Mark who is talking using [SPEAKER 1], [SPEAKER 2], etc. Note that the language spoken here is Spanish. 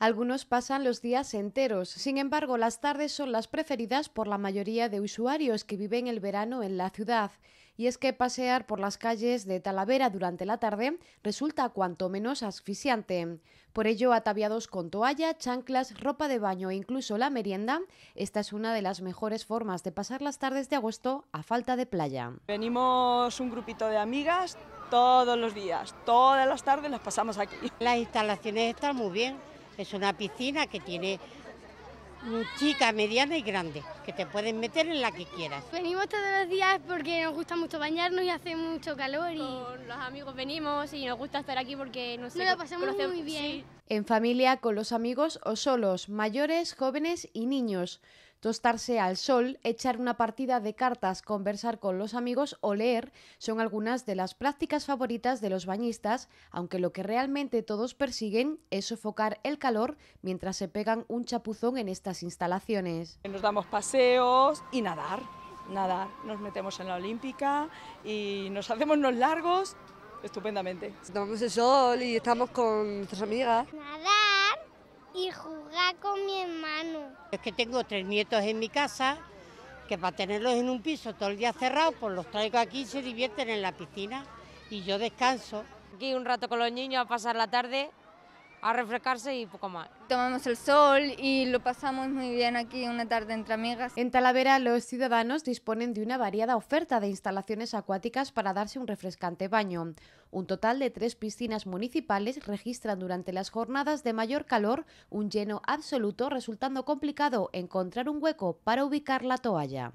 [SPEAKER 1] Algunos pasan los días enteros, sin embargo las tardes son las preferidas por la mayoría de usuarios que viven el verano en la ciudad. Y es que pasear por las calles de Talavera durante la tarde resulta cuanto menos asfixiante. Por ello, ataviados con toalla, chanclas, ropa de baño e incluso la merienda, esta es una de las mejores formas de pasar las tardes de agosto a falta de playa.
[SPEAKER 2] Venimos un grupito de amigas todos los días, todas las tardes las pasamos aquí. Las instalaciones
[SPEAKER 3] están muy bien es una piscina que tiene chica, mediana y grande, que te pueden meter en la que quieras. Venimos todos los días porque nos gusta mucho bañarnos y hace
[SPEAKER 1] mucho calor. Y... Con los amigos venimos y nos gusta estar aquí porque nos lo pasamos muy bien. En familia, con los amigos o solos, mayores, jóvenes y niños tostarse al sol, echar una partida de cartas, conversar con los amigos o leer son algunas de las prácticas favoritas de los bañistas, aunque lo que realmente todos persiguen es sofocar el calor mientras se pegan un chapuzón en estas instalaciones.
[SPEAKER 2] Eh, nos damos paseos y nadar. Nadar, nos metemos en la olímpica y nos hacemos unos largos estupendamente. Tomamos el sol y estamos con nuestras amigas.
[SPEAKER 3] Nadar y jugar con mi hermano.
[SPEAKER 2] Es que tengo tres nietos
[SPEAKER 3] en mi casa, que para tenerlos en un piso todo el día cerrado, pues los traigo aquí, se divierten en la piscina y yo descanso.
[SPEAKER 4] Aquí un rato con los niños a pasar la tarde a refrescarse y poco más.
[SPEAKER 2] Tomamos el sol y lo pasamos muy bien aquí una tarde entre
[SPEAKER 1] amigas. En Talavera los ciudadanos disponen de una variada oferta de instalaciones acuáticas para darse un refrescante baño. Un total de tres piscinas municipales registran durante las jornadas de mayor calor un lleno absoluto, resultando complicado encontrar un hueco para ubicar la toalla.